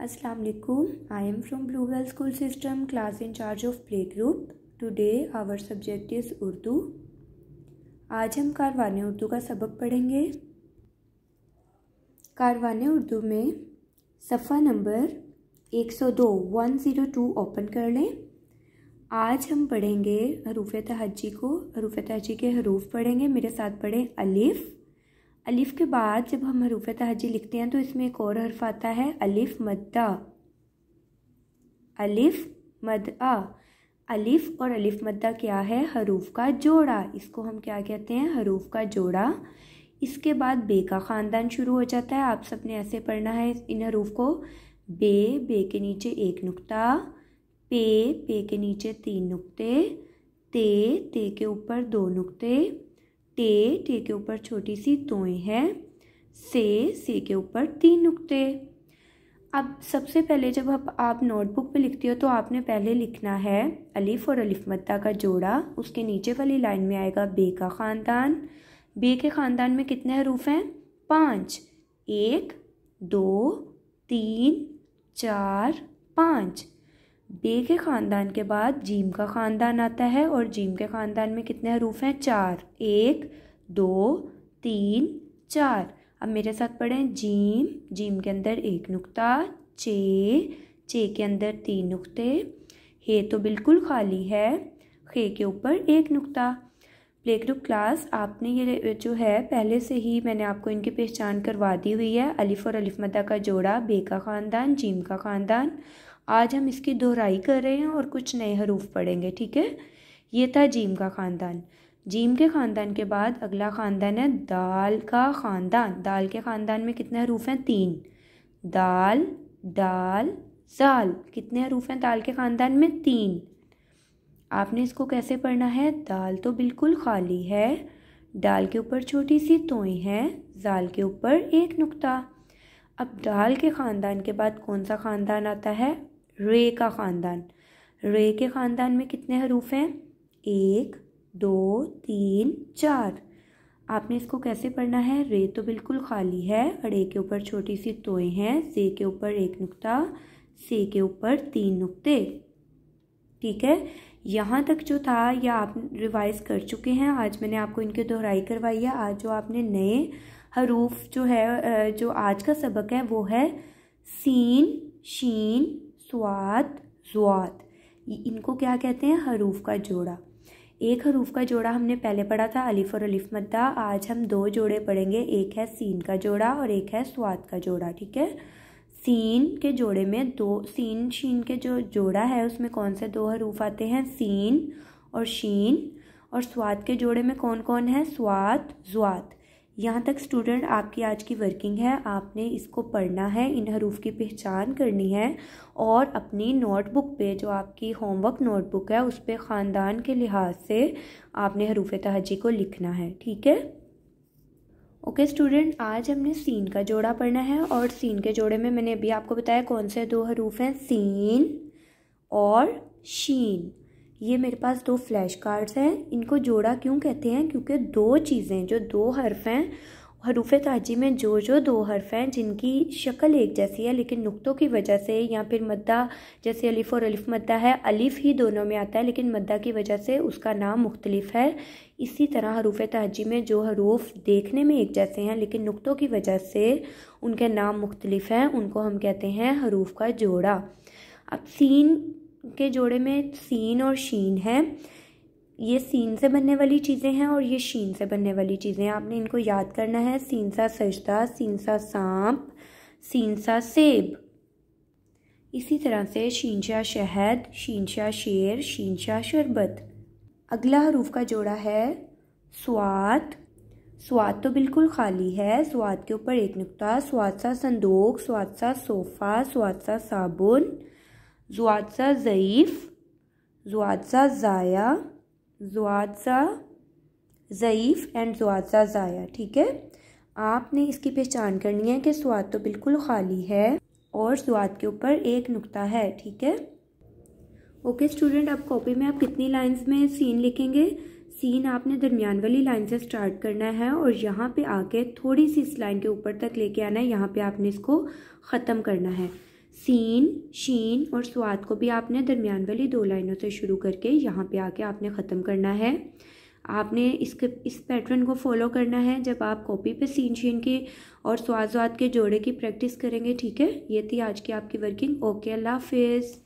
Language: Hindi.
Aslam I am from blue well school system class in charge of play group today our subject is Urdu आज हम कारवान उर्दू का सबक पढ़ेंगे कारवान उर्दू में सफ़ा नंबर 102 102 ओपन कर लें आज हम पढ़ेंगे हरूफ तहजी को हरूफ तहजी के हरूफ पढ़ेंगे मेरे साथ पढ़ें अलिफ़ अलिफ़ के बाद जब हम हरूफ तहजी लिखते हैं तो इसमें एक और हर्फ आता है अलिफ़ मद्दा अलिफ़ मदआ अलिफ़ और अलिफ़ मद्दा क्या है हरूफ का जोड़ा इसको हम क्या कहते हैं हरूफ का जोड़ा इसके बाद बे का ख़ानदान शुरू हो जाता है आप सब ने ऐसे पढ़ना है इन हरूफ को बे बे के नीचे एक नुक्ता पे पे के नीचे तीन नुक्ते ते ते के ऊपर दो नुक्ते टे टे के ऊपर छोटी सी तोएं हैं से से के ऊपर तीन नुक्ते अब सबसे पहले जब आप, आप नोटबुक पे लिखती हो तो आपने पहले लिखना है अलिफ़ और अलिफ मत्ता का जोड़ा उसके नीचे वाली लाइन में आएगा बे का ख़ानदान बे के ख़ानदान में कितने हरूफ हैं पाँच एक दो तीन चार पाँच बे के ख़ानदान के बाद जीम का ख़ानदान आता है और जीम के ख़ानदान में कितने हरूफ हैं चार एक दो तीन चार अब मेरे साथ पढ़ें जीम जीम के अंदर एक नुक्ता चे चे के अंदर तीन नुक्ते हे तो बिल्कुल खाली है खे के ऊपर एक नुक्ता प्ले ग्रुप क्लास आपने ये जो है पहले से ही मैंने आपको इनकी पहचान करवा दी हुई है अलिफ़ और अलिफ मदा का जोड़ा बे का ख़ानदान जीम का ख़ानदान आज हम इसकी दोहराई कर रहे हैं और कुछ नए हरूफ पढ़ेंगे ठीक है ये था जीम का ख़ानदान जीम के ख़ानदान के बाद अगला ख़ानदान है दाल का ख़ानदान दाल के ख़ानदान में कितने हरूफ हैं तीन दाल दाल जाल कितने हरूफ हैं दाल के ख़ानदान में तीन आपने इसको कैसे पढ़ना है दाल तो बिल्कुल खाली है दाल के ऊपर छोटी सी तोई है जाल के ऊपर एक नुक्ता अब दाल के ख़ानदान के बाद कौन सा ख़ानदान आता है रे का ख़ानदान रे के ख़ानदान में कितने हरूफ हैं एक दो तीन चार आपने इसको कैसे पढ़ना है रे तो बिल्कुल खाली है अड़े के ऊपर छोटी सी तोए हैं से के ऊपर एक नुक्ता से के ऊपर तीन नुक्ते ठीक है यहाँ तक जो था या आप रिवाइज़ कर चुके हैं आज मैंने आपको इनके दोहराई करवाई है आज जो आपने नए हरूफ जो है जो आज का सबक है वो है सीन शीन स्वाद जुआत इनको क्या कहते हैं हरूफ का जोड़ा एक हरूफ का जोड़ा हमने पहले पढ़ा था अलिफ और अलिफ मद्दा आज हम दो जोड़े पढ़ेंगे एक है सीन का जोड़ा और एक है स्वाद का जोड़ा ठीक है सीन के जोड़े में दो सीन शीन के जो जोड़ा है उसमें कौन से दो हरूफ आते हैं सीन और शीन और स्वाद के जोड़े में कौन कौन है स्वाद जुआत यहाँ तक स्टूडेंट आपकी आज की वर्किंग है आपने इसको पढ़ना है इन हरूफ की पहचान करनी है और अपनी नोटबुक पे जो आपकी होमवर्क नोटबुक है उस पर ख़ानदान के लिहाज से आपने हरूफ तहजी को लिखना है ठीक है ओके okay, स्टूडेंट आज हमने सीन का जोड़ा पढ़ना है और सीन के जोड़े में मैंने अभी आपको बताया कौन से दो हरूफ हैं सीन और शीन ये मेरे पास दो फ्लैश कार्ड्स हैं इनको जोड़ा क्यों कहते हैं क्योंकि दो चीज़ें जो दो हर्फ हैं हरूफ ताजी में जो जो दो हर्फ हैं जिनकी शक्ल एक जैसी है लेकिन नुक्तों की वजह से या फिर मद्दा जैसे अलिफ़ और अलिफ मद्दा है अलिफ ही दोनों में आता है लेकिन मद्दा की वजह से उसका नाम मुख्तलिफ है इसी तरह हरूफ ताजी में जो हरूफ देखने में एक जैसे हैं लेकिन नुक्तों की वजह से उनके नाम मुख्तलिफ हैं उनको हम कहते हैं हरूफ का जोड़ा अब सीन के जोड़े में सीन और शीन है ये सीन से बनने वाली चीज़ें हैं और ये शीन से बनने वाली चीज़ें हैं आपने इनको याद करना है सीन सा सजदा सीन सा सांप सीन सा सेब इसी तरह से शीनशा शहद शीनशाह शेर शीनशाह शरबत अगला हरूफ का जोड़ा है स्वाद स्वाद तो बिल्कुल खाली है स्वाद के ऊपर एक नुकता स्वाद सा संदूक स्वाद सा सोफ़ा स्वाद सा साबुन जुआसा ज़यीफ़ जुआसा ज़ाया जुआसा ज़यीफ़ एंड जुआसा ज़ाया ठीक है आपने इसकी पहचान करनी है कि स्वाद तो बिल्कुल खाली है और स्वाद के ऊपर एक नुक्ता है ठीक है ओके स्टूडेंट आप कॉपी में आप कितनी लाइंस में सीन लिखेंगे सीन आपने दरमियान वाली लाइन से स्टार्ट करना है और यहाँ पे आके थोड़ी सी इस लाइन के ऊपर तक लेके आना है यहाँ पे आपने इसको ख़त्म करना है सीन शीन और स्वाद को भी आपने दरमियान वाली दो लाइनों से शुरू करके यहाँ पे आके आपने ख़त्म करना है आपने इसके इस पैटर्न को फॉलो करना है जब आप कॉपी पे सीन शीन की और स्वाद स्वाद के जोड़े की प्रैक्टिस करेंगे ठीक है ये थी आज की आपकी वर्किंग ओके अल्लाह हाफिज़